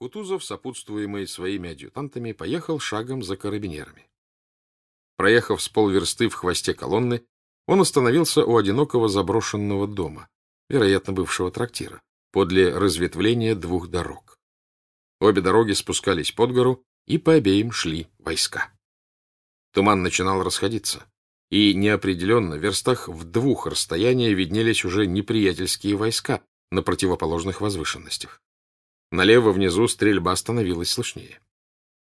Кутузов, сопутствуемый своими адъютантами, поехал шагом за карабинерами. Проехав с полверсты в хвосте колонны, он остановился у одинокого заброшенного дома, вероятно, бывшего трактира, подле разветвления двух дорог. Обе дороги спускались под гору, и по обеим шли войска. Туман начинал расходиться, и неопределенно в верстах в двух расстояния виднелись уже неприятельские войска на противоположных возвышенностях. Налево внизу стрельба становилась слышнее.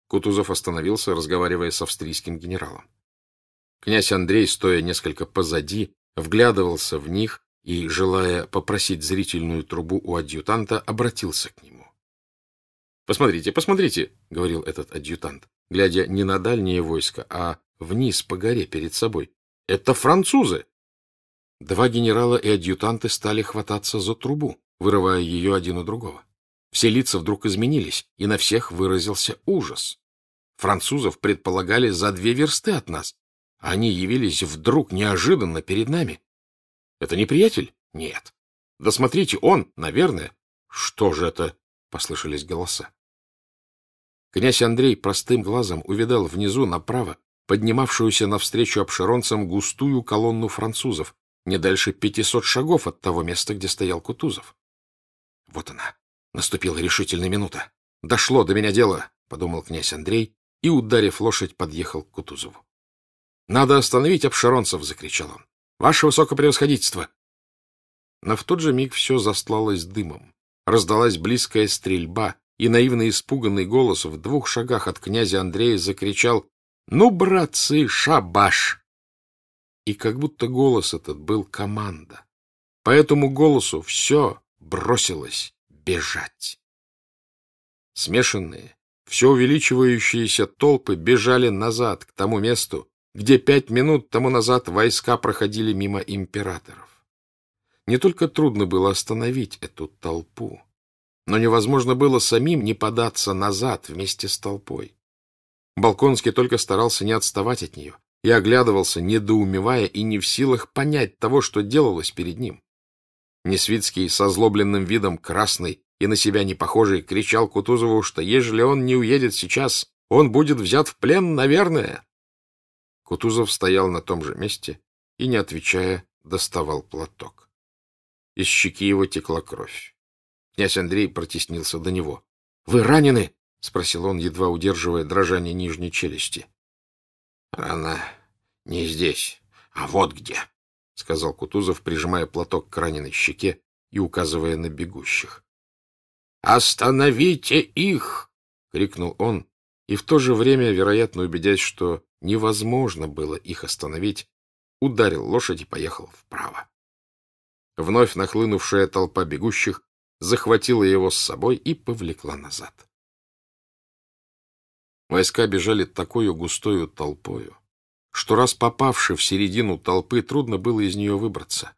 Кутузов остановился, разговаривая с австрийским генералом. Князь Андрей, стоя несколько позади, вглядывался в них и, желая попросить зрительную трубу у адъютанта, обратился к нему. «Посмотрите, посмотрите!» — говорил этот адъютант, глядя не на дальние войска, а вниз по горе перед собой. «Это французы!» Два генерала и адъютанты стали хвататься за трубу, вырывая ее один у другого. Все лица вдруг изменились, и на всех выразился ужас. Французов предполагали за две версты от нас. Они явились вдруг неожиданно перед нами. Это не приятель? Нет. Да смотрите, он, наверное. Что же это? Послышались голоса. Князь Андрей простым глазом увидал внизу направо поднимавшуюся навстречу обширонцам густую колонну французов, не дальше пятисот шагов от того места, где стоял Кутузов. Вот она, Наступила решительная минута. «Дошло до меня дело», — подумал князь Андрей и, ударив лошадь, подъехал к Кутузову. «Надо остановить обширонцев!» — закричал он. «Ваше высокопревосходительство!» Но в тот же миг все застлалось дымом. Раздалась близкая стрельба, и наивно испуганный голос в двух шагах от князя Андрея закричал «Ну, братцы, шабаш!» И как будто голос этот был команда. По этому голосу все бросилось бежать. Смешанные, все увеличивающиеся толпы бежали назад, к тому месту, где пять минут тому назад войска проходили мимо императоров. Не только трудно было остановить эту толпу, но невозможно было самим не податься назад вместе с толпой. Балконский только старался не отставать от нее и оглядывался, недоумевая и не в силах понять того, что делалось перед ним. Несвицкий со злобленным видом, красный и на себя не похожий, кричал Кутузову, что ежели он не уедет сейчас, он будет взят в плен, наверное. Кутузов стоял на том же месте и, не отвечая, доставал платок. Из щеки его текла кровь. Князь Андрей протеснился до него. — Вы ранены? — спросил он, едва удерживая дрожание нижней челюсти. — Рана не здесь, а вот где, — сказал Кутузов, прижимая платок к раненой щеке и указывая на бегущих. «Остановите их!» — крикнул он, и в то же время, вероятно, убедясь, что невозможно было их остановить, ударил лошадь и поехал вправо. Вновь нахлынувшая толпа бегущих захватила его с собой и повлекла назад. Войска бежали такую густою толпою, что раз попавши в середину толпы, трудно было из нее выбраться.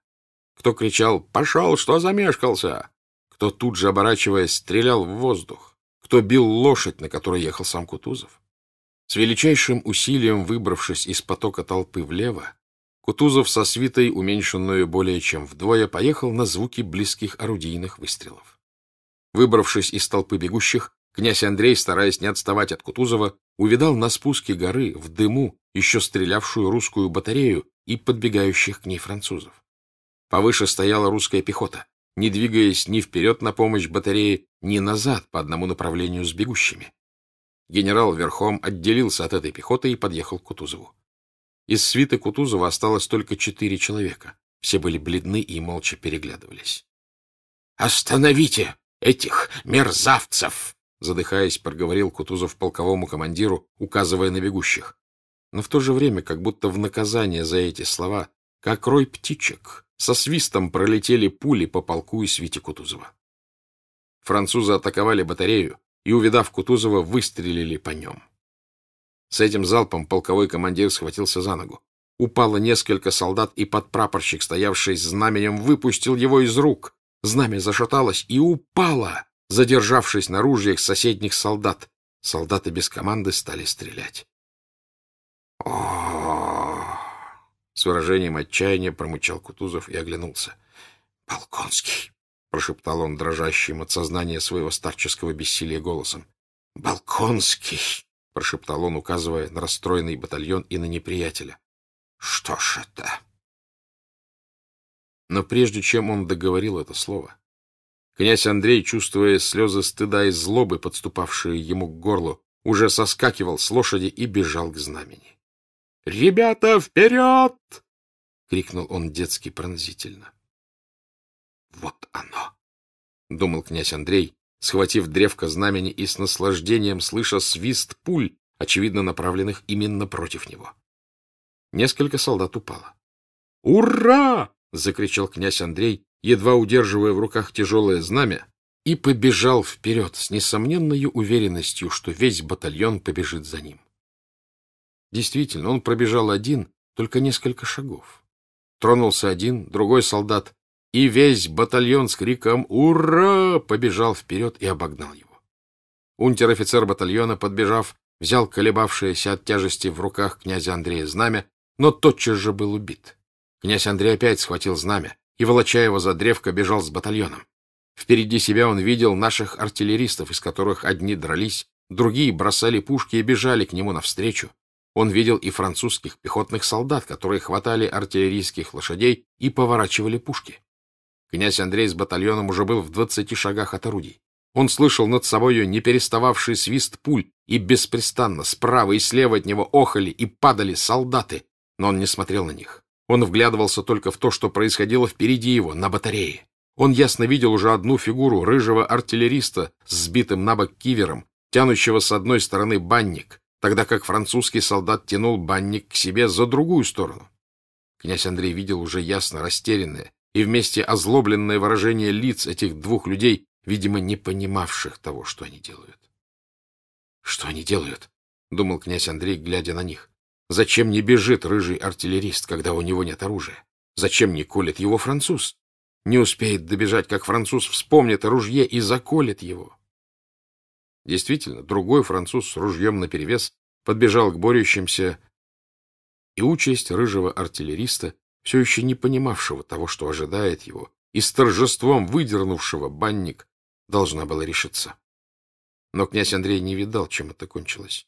Кто кричал «Пошел, что замешкался!» Кто тут же, оборачиваясь, стрелял в воздух. Кто бил лошадь, на которой ехал сам Кутузов. С величайшим усилием выбравшись из потока толпы влево, Кутузов со свитой, уменьшенную более чем вдвое, поехал на звуки близких орудийных выстрелов. Выбравшись из толпы бегущих, князь Андрей, стараясь не отставать от Кутузова, увидал на спуске горы в дыму еще стрелявшую русскую батарею и подбегающих к ней французов. Повыше стояла русская пехота, не двигаясь ни вперед на помощь батареи, ни назад по одному направлению с бегущими. Генерал верхом отделился от этой пехоты и подъехал к Кутузову. Из свиты Кутузова осталось только четыре человека. Все были бледны и молча переглядывались. «Остановите этих мерзавцев!» задыхаясь, проговорил Кутузов полковому командиру, указывая на бегущих. Но в то же время, как будто в наказание за эти слова, как рой птичек, со свистом пролетели пули по полку и свите Кутузова. Французы атаковали батарею и, увидав Кутузова, выстрелили по нем. С этим залпом полковой командир схватился за ногу. Упало несколько солдат, и подпрапорщик, стоявший с знаменем, выпустил его из рук. Знамя зашаталось и упало, задержавшись на ружьях соседних солдат. Солдаты без команды стали стрелять. С выражением отчаяния промычал Кутузов и оглянулся. «Балконский!» — прошептал он дрожащим от сознания своего старческого бессилия голосом. «Балконский!» — прошептал он, указывая на расстроенный батальон и на неприятеля. «Что ж это?» Но прежде чем он договорил это слово, Князь Андрей, чувствуя слезы стыда и злобы, подступавшие ему к горлу, уже соскакивал с лошади и бежал к знамени. — Ребята, вперед! — крикнул он детски пронзительно. — Вот оно! — думал князь Андрей, схватив древко знамени и с наслаждением слыша свист пуль, очевидно направленных именно против него. Несколько солдат упало. «Ура!» — закричал князь Андрей едва удерживая в руках тяжелое знамя, и побежал вперед с несомненной уверенностью, что весь батальон побежит за ним. Действительно, он пробежал один, только несколько шагов. Тронулся один, другой солдат, и весь батальон с криком «Ура!» побежал вперед и обогнал его. Унтер-офицер батальона, подбежав, взял колебавшееся от тяжести в руках князя Андрея знамя, но тотчас же был убит. Князь Андрей опять схватил знамя, и, волоча его за древко, бежал с батальоном. Впереди себя он видел наших артиллеристов, из которых одни дрались, другие бросали пушки и бежали к нему навстречу. Он видел и французских пехотных солдат, которые хватали артиллерийских лошадей и поворачивали пушки. Князь Андрей с батальоном уже был в двадцати шагах от орудий. Он слышал над собою не перестававший свист пуль, и беспрестанно справа и слева от него охали и падали солдаты, но он не смотрел на них. Он вглядывался только в то, что происходило впереди его, на батарее. Он ясно видел уже одну фигуру рыжего артиллериста с сбитым на бок кивером, тянущего с одной стороны банник, тогда как французский солдат тянул банник к себе за другую сторону. Князь Андрей видел уже ясно растерянное и вместе озлобленное выражение лиц этих двух людей, видимо, не понимавших того, что они делают. «Что они делают?» — думал князь Андрей, глядя на них. Зачем не бежит рыжий артиллерист, когда у него нет оружия? Зачем не колет его француз? Не успеет добежать, как француз вспомнит о ружье и заколет его. Действительно, другой француз с ружьем наперевес подбежал к борющимся, и участь рыжего артиллериста, все еще не понимавшего того, что ожидает его, и с торжеством выдернувшего банник, должна была решиться. Но князь Андрей не видал, чем это кончилось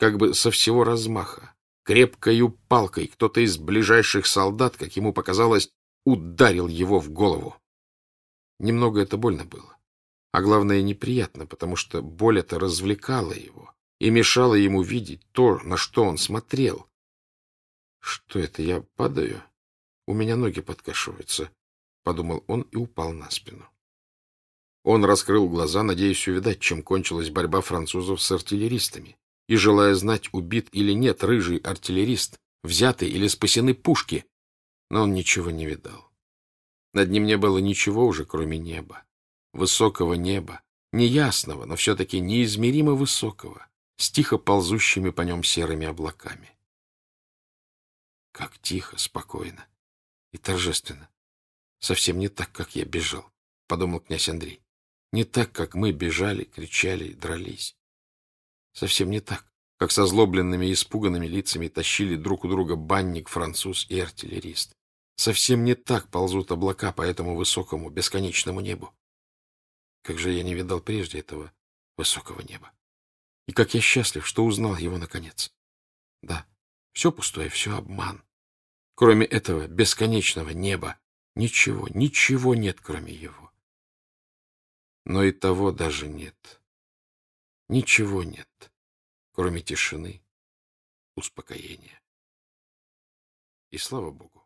как бы со всего размаха. Крепкою палкой кто-то из ближайших солдат, как ему показалось, ударил его в голову. Немного это больно было. А главное, неприятно, потому что боль это развлекала его и мешала ему видеть то, на что он смотрел. «Что это, я падаю? У меня ноги подкашиваются», — подумал он и упал на спину. Он раскрыл глаза, надеясь увидать, чем кончилась борьба французов с артиллеристами и, желая знать, убит или нет рыжий артиллерист, взяты или спасены пушки. Но он ничего не видал. Над ним не было ничего уже, кроме неба. Высокого неба, неясного, но все-таки неизмеримо высокого, с тихо ползущими по нем серыми облаками. Как тихо, спокойно и торжественно. Совсем не так, как я бежал, — подумал князь Андрей. Не так, как мы бежали, кричали и дрались. Совсем не так, как со злобленными и испуганными лицами тащили друг у друга банник, француз и артиллерист. Совсем не так ползут облака по этому высокому, бесконечному небу. Как же я не видал прежде этого высокого неба. И как я счастлив, что узнал его наконец. Да, все пустое, все обман. Кроме этого бесконечного неба ничего, ничего нет, кроме его. Но и того даже нет. Ничего нет, кроме тишины, успокоения. И слава Богу.